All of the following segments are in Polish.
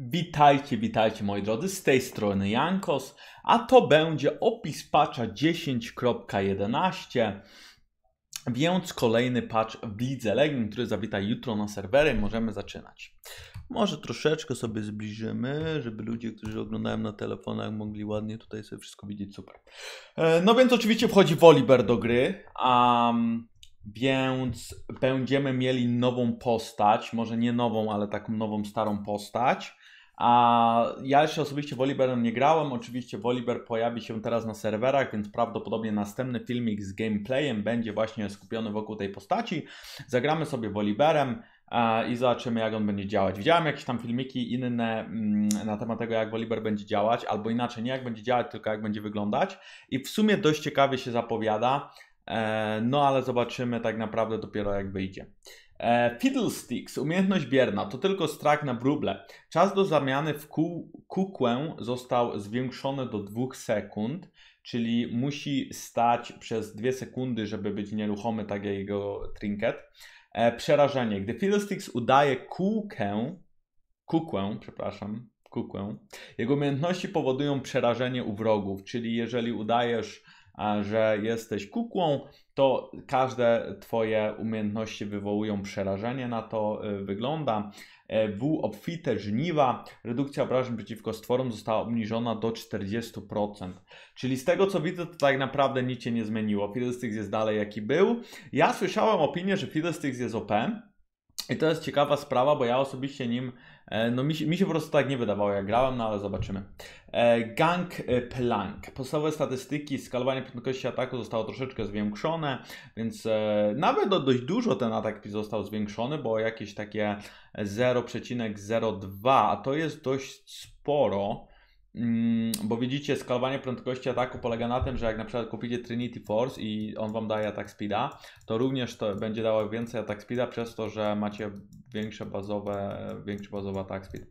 Witajcie, witajcie moi drodzy, z tej strony Jankos, a to będzie opis patcha 10.11, więc kolejny patch w Lidze Legion, który zawita jutro na serwery, możemy zaczynać. Może troszeczkę sobie zbliżymy, żeby ludzie, którzy oglądają na telefonach, mogli ładnie tutaj sobie wszystko widzieć, super. E, no więc oczywiście wchodzi Volibear do gry, um, więc będziemy mieli nową postać, może nie nową, ale taką nową, starą postać. A ja jeszcze osobiście Voliberem nie grałem. Oczywiście Voliber pojawi się teraz na serwerach, więc prawdopodobnie następny filmik z gameplayem będzie właśnie skupiony wokół tej postaci. Zagramy sobie Voliberem e, i zobaczymy, jak on będzie działać. Widziałem jakieś tam filmiki inne mm, na temat tego, jak Voliber będzie działać, albo inaczej, nie jak będzie działać, tylko jak będzie wyglądać. I w sumie dość ciekawie się zapowiada, e, no ale zobaczymy tak naprawdę dopiero, jak wyjdzie. E, Fiddlesticks, umiejętność bierna, to tylko strach na bruble. Czas do zamiany w ku, kukłę został zwiększony do 2 sekund, czyli musi stać przez 2 sekundy, żeby być nieruchomy, tak jak jego trinket. E, przerażenie. Gdy Fiddlesticks udaje kółkę, kukłę, przepraszam, kukłę, jego umiejętności powodują przerażenie u wrogów, czyli jeżeli udajesz że jesteś kukłą, to każde Twoje umiejętności wywołują przerażenie, na to y, wygląda. E, w obfite żniwa redukcja obrażeń przeciwko stworom została obniżona do 40%. Czyli z tego co widzę, to tak naprawdę nic się nie zmieniło. Fiddlesticks jest dalej jaki był. Ja słyszałem opinię, że Fiddlesticks jest OP. I to jest ciekawa sprawa, bo ja osobiście nim E, no mi, mi się po prostu tak nie wydawało, jak grałem, no ale zobaczymy. E, gang e, Plank. Podstawowe statystyki skalowania prędkości ataku zostało troszeczkę zwiększone, więc nawet dość dużo ten atak został zwiększony, bo jakieś takie 0,02 to jest dość sporo Mm, bo widzicie, skalowanie prędkości ataku polega na tym, że jak na przykład kupicie Trinity Force i on wam daje atak speeda, to również to będzie dało więcej atak speeda przez to, że macie większe bazowe, większy bazowy atak speed.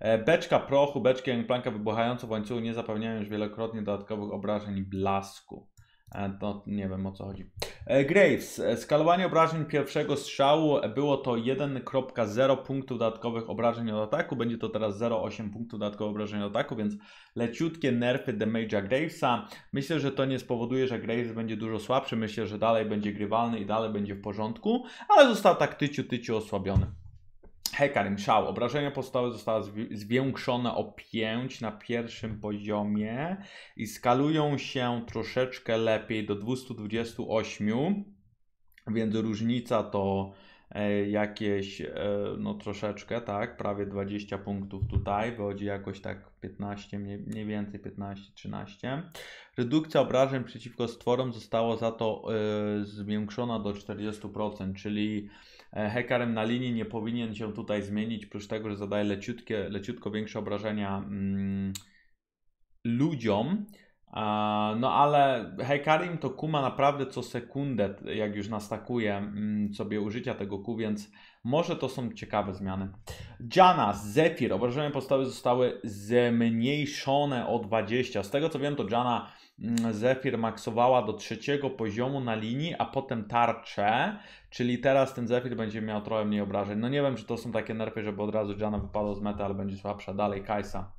E, beczka prochu, beczki planka wybuchająca w łańcuchu nie zapewniają już wielokrotnie dodatkowych obrażeń blasku. No, nie wiem o co chodzi. E, Graves. E, skalowanie obrażeń pierwszego strzału było to 1.0 punktów dodatkowych obrażeń od ataku. Będzie to teraz 0.8 punktów dodatkowych obrażeń od ataku, więc leciutkie nerfy damage'a Gravesa. Myślę, że to nie spowoduje, że Graves będzie dużo słabszy. Myślę, że dalej będzie grywalny i dalej będzie w porządku, ale został tak tyciu tyciu osłabiony. Hekar mszał. Obrażenia podstawowe zostały zwiększone o 5 na pierwszym poziomie i skalują się troszeczkę lepiej do 228, więc różnica to E, jakieś, e, no troszeczkę, tak, prawie 20 punktów tutaj, wychodzi jakoś tak 15, mniej więcej 15-13. Redukcja obrażeń przeciwko stworom została za to e, zwiększona do 40%, czyli hekarem na linii nie powinien się tutaj zmienić, oprócz tego, że zadaje leciutkie, leciutko większe obrażenia mm, ludziom, no ale Hekarim to kuma naprawdę co sekundę, jak już nastakuje mm, sobie użycia tego ku, więc może to są ciekawe zmiany. Jana, Zephyr, obrażenia podstawy zostały zmniejszone o 20. Z tego co wiem, to Jana mm, Zephyr maksowała do trzeciego poziomu na linii, a potem tarczę, czyli teraz ten Zephyr będzie miał trochę mniej obrażeń. No nie wiem, czy to są takie nerfy, żeby od razu Jana wypadła z mety, ale będzie słabsza. Dalej, Kajsa.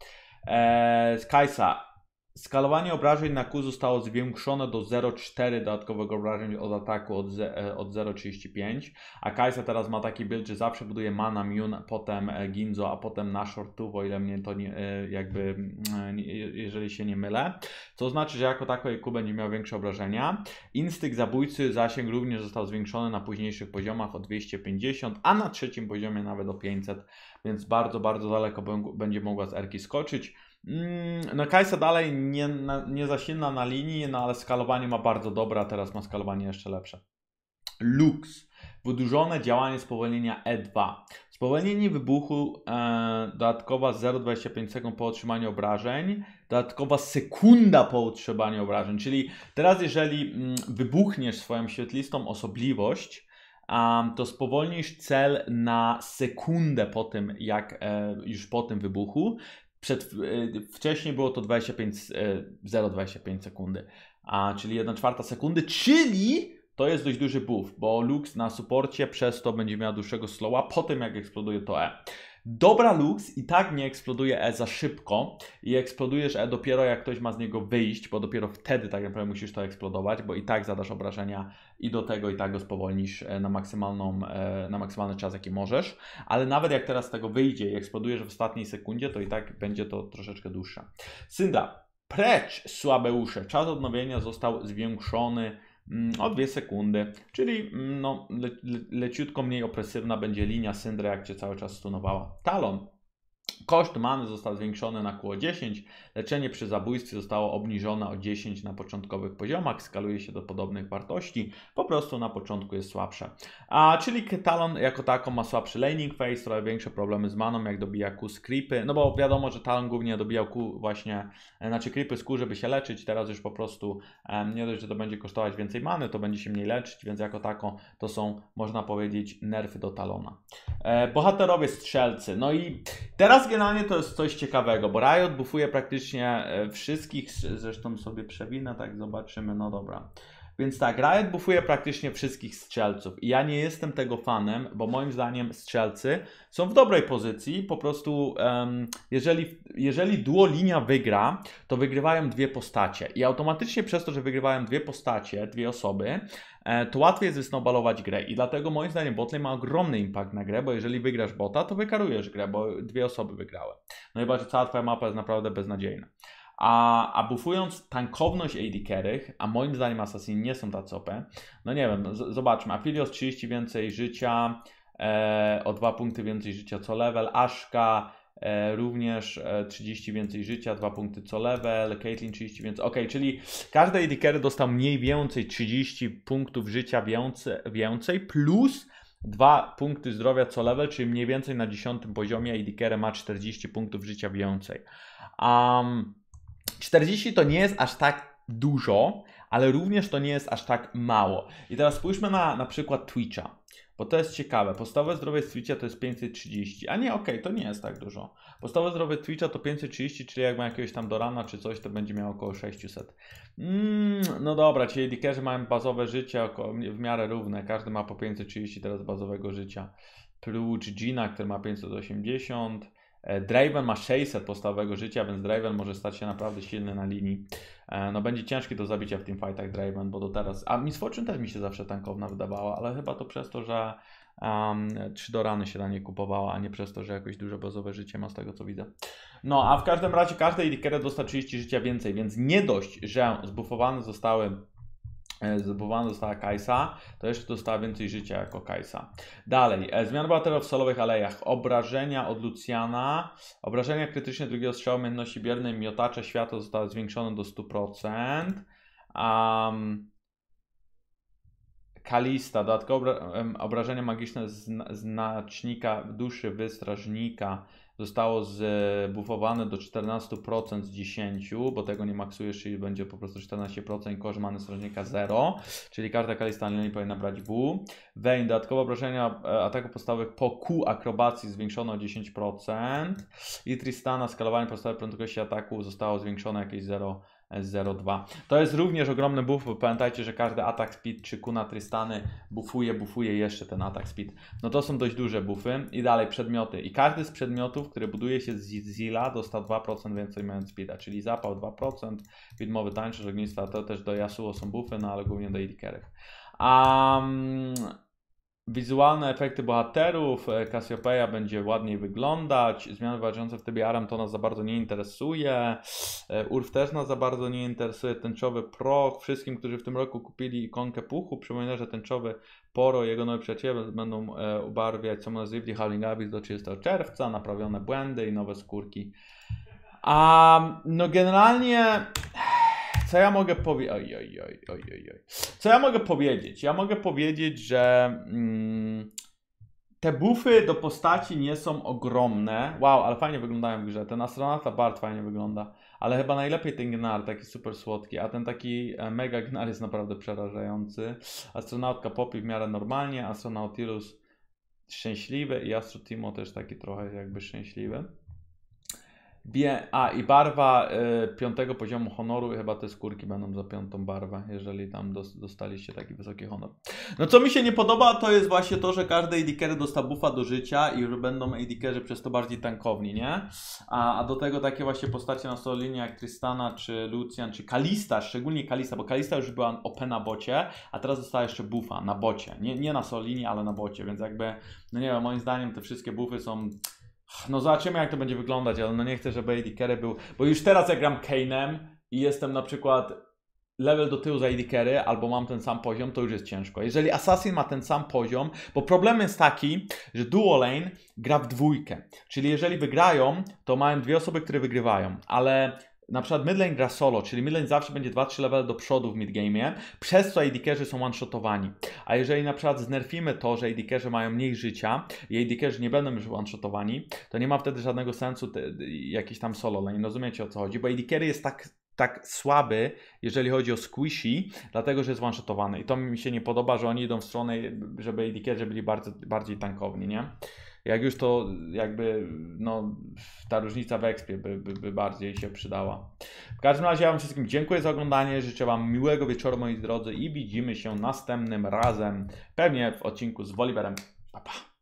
Eee, Kajsa, Skalowanie obrażeń na Q zostało zwiększone do 0,4 dodatkowego obrażeń od ataku od, e, od 0,35, a Kai'Sa teraz ma taki build, że zawsze buduje mana Miun, potem e, Ginzo, a potem na shortu, o ile mnie to nie, e, jakby, mm, jeżeli się nie mylę. Co znaczy, że jako tako Q będzie miał większe obrażenia. Instynkt zabójcy, zasięg również został zwiększony na późniejszych poziomach o 250, a na trzecim poziomie nawet o 500, więc bardzo, bardzo daleko będzie mogła z Erki skoczyć. Mm, no Kajsa dalej nie, nie zasilna na linii, no ale skalowanie ma bardzo dobre, a teraz ma skalowanie jeszcze lepsze. Lux. Wydłużone działanie spowolnienia E2. Spowolnienie wybuchu, e, dodatkowa 0,25 sekund po otrzymaniu obrażeń, dodatkowa sekunda po otrzymaniu obrażeń. Czyli teraz, jeżeli mm, wybuchniesz swoją świetlistą osobliwość, um, to spowolnisz cel na sekundę po tym, jak e, już po tym wybuchu. Przed, e, wcześniej było to 25, 0,25 e, sekundy, a, czyli 1,4 czwarta sekundy, czyli to jest dość duży buff, bo Lux na suporcie przez to będzie miał dłuższego slowa po tym jak eksploduje to E. Dobra Lux i tak nie eksploduje E za szybko i eksplodujesz E dopiero jak ktoś ma z niego wyjść, bo dopiero wtedy tak naprawdę musisz to eksplodować, bo i tak zadasz obrażenia i do tego i tak go spowolnisz e, na, maksymalną, e, na maksymalny czas, jaki możesz. Ale nawet jak teraz z tego wyjdzie i eksplodujesz w ostatniej sekundzie, to i tak będzie to troszeczkę dłuższe. Syndra, precz słabeusze. Czas odnowienia został zwiększony mm, o dwie sekundy, czyli mm, no, le, le, leciutko mniej opresywna będzie linia Syndra, jak Cię cały czas stunowała. Talon, Koszt many został zwiększony na około 10, leczenie przy zabójstwie zostało obniżone o 10 na początkowych poziomach, skaluje się do podobnych wartości, po prostu na początku jest słabsze. A, czyli Talon jako taką ma słabszy laning phase, trochę większe problemy z maną, jak dobija Q z creepy, no bo wiadomo, że Talon głównie dobijał Q właśnie, e, znaczy creepy z Q, żeby się leczyć, teraz już po prostu e, nie dość, że to będzie kosztować więcej many, to będzie się mniej leczyć, więc jako taką to są, można powiedzieć, nerfy do Talona. E, bohaterowie strzelcy, no i Teraz generalnie to jest coś ciekawego, bo Riot bufuje praktycznie e, wszystkich, zresztą sobie przewinę, tak zobaczymy, no dobra. Więc tak, Riot bufuje praktycznie wszystkich strzelców i ja nie jestem tego fanem, bo moim zdaniem strzelcy są w dobrej pozycji, po prostu um, jeżeli, jeżeli duo linia wygra, to wygrywają dwie postacie i automatycznie przez to, że wygrywają dwie postacie, dwie osoby, e, to łatwiej jest wysnobalować grę i dlatego moim zdaniem botley ma ogromny impact na grę, bo jeżeli wygrasz bota, to wykarujesz grę, bo dwie osoby wygrały. No i chyba, że cała twoja mapa jest naprawdę beznadziejna. A, a bufując tankowność AD a moim zdaniem Assassini nie są tacy OP, no nie wiem, z- zobaczmy, Apilios 30 więcej życia, e, o 2 punkty więcej życia co level, Ashka e, również e, 30 więcej życia, 2 punkty co level, Caitlyn 30 więcej, ok, czyli każdy AD Carry dostał mniej więcej 30 punktów życia więcej, więcej plus 2 punkty zdrowia co level, czyli mniej więcej na 10 poziomie AD ma 40 punktów życia więcej. Um, 40 to nie jest aż tak dużo, ale również to nie jest aż tak mało. I teraz spójrzmy na na przykład Twitcha, bo to jest ciekawe. Podstawowe zdrowie z Twitcha to jest 530, a nie, okej, okay, to nie jest tak dużo. Podstawowe zdrowie Twitcha to 530, czyli jak ma jakiegoś tam do rana czy coś, to będzie miał około 600. Mm, no dobra, czyli likerzy mają bazowe życie około, w miarę równe, każdy ma po 530 teraz bazowego życia. Plus Gina, który ma 580, E, Draven ma 600 podstawowego życia, więc Draven może stać się naprawdę silny na linii. E, no będzie ciężki do zabicia w teamfightach Draven, bo do teraz... A Miss Fortune też mi się zawsze tankowna wydawała, ale chyba to przez to, że um, 3 do rany się na nie kupowała, a nie przez to, że jakoś duże bazowe życie ma z tego co widzę. No, a w każdym razie każdy Likera dostał 30 życia więcej, więc nie dość, że zbufowane zostały E, zdobywana została Kajsa, to jeszcze dostała więcej życia jako Kajsa. Dalej, e, zmiana bohatera w solowych alejach, obrażenia od Luciana, obrażenia krytyczne drugiego strzału, umiejętności biernej, miotacze światła zostały zwiększone do 100%. Um, Kalista, dodatkowe obrażenia magiczne znacznika duszy wystrażnika zostało zbufowane do 14% z 10, bo tego nie maksujesz, czyli będzie po prostu 14% koszmarny strażnika 0, czyli karta Kalistania nie powinna brać W. Wejn, dodatkowe obrażenia e, ataku podstawowych po Q akrobacji zwiększono o 10% i Tristana skalowanie podstawowej prędkości ataku zostało zwiększone jakieś 0. 0,2. To jest również ogromny buff, bo pamiętajcie, że każdy atak speed czy kuna Tristany bufuje, bufuje jeszcze ten atak speed. No to są dość duże buffy. I dalej przedmioty. I każdy z przedmiotów, który buduje się z Zilla, dostał 2% więcej mając speeda, czyli zapał 2%, widmowy tańczysz, ognista, to też do Yasuo są buffy, no ale głównie do Ilikerych. Um, Wizualne efekty bohaterów, e, Cassiopeia będzie ładniej wyglądać, zmiany walczące w trybie Aram to nas za bardzo nie interesuje, e, Urf też nas za bardzo nie interesuje, tęczowy Pro, wszystkim, którzy w tym roku kupili ikonkę puchu, przypominam, że tęczowy Poro jego nowe przyjaciele będą e, ubarwiać co ubarwiać Samuel Zivdi Abyss do 30 czerwca, naprawione błędy i nowe skórki. A no generalnie co ja mogę powiedzieć? Oj, oj, oj, oj, oj. Co ja mogę powiedzieć? Ja mogę powiedzieć, że mm, te bufy do postaci nie są ogromne. Wow, ale fajnie wyglądają w grze. Ten astronauta bardzo fajnie wygląda. Ale chyba najlepiej ten gnar, taki super słodki, a ten taki e, mega gnar jest naprawdę przerażający. Astronautka popi w miarę normalnie, astronautilus szczęśliwy i Astro Timo też taki trochę jakby szczęśliwy a i barwa y, piątego poziomu honoru, i chyba te skórki będą za piątą barwę, jeżeli tam dos, dostaliście taki wysoki honor. No co mi się nie podoba, to jest właśnie to, że każdy ADCery dostał buffa do życia i że będą ADCerzy przez to bardziej tankowni, nie? A, a do tego takie właśnie postacie na solinie jak Tristana, czy Lucian, czy Kalista, szczególnie Kalista, bo Kalista już była OP na bocie, a teraz dostała jeszcze buffa na bocie. Nie, nie na solinie, ale na bocie, więc jakby, no nie wiem, moim zdaniem te wszystkie buffy są no zobaczymy jak to będzie wyglądać, ale no nie chcę, żeby AD Carry był, bo już teraz jak gram Kane'em i jestem na przykład level do tyłu za AD Carry, albo mam ten sam poziom, to już jest ciężko. Jeżeli Assassin ma ten sam poziom, bo problem jest taki, że duo lane gra w dwójkę, czyli jeżeli wygrają, to mają dwie osoby, które wygrywają, ale na przykład midlane gra solo, czyli midlane zawsze będzie 2-3 level do przodu w midgame'ie, przez co AD są one-shotowani. A jeżeli na przykład znerfimy to, że AD mają mniej życia i AD nie będą już one-shotowani, to nie ma wtedy żadnego sensu jakiś tam solo lane, rozumiecie o co chodzi, bo AD jest tak tak słaby, jeżeli chodzi o squishy, dlatego, że jest one-shotowany. I to mi się nie podoba, że oni idą w stronę, żeby AD byli bardzo, bardziej tankowni, nie? jak już to jakby no, ta różnica w ekspie by, by, by, bardziej się przydała. W każdym razie ja Wam wszystkim dziękuję za oglądanie, życzę Wam miłego wieczoru moi drodzy i widzimy się następnym razem, pewnie w odcinku z Woliberem. Pa, pa.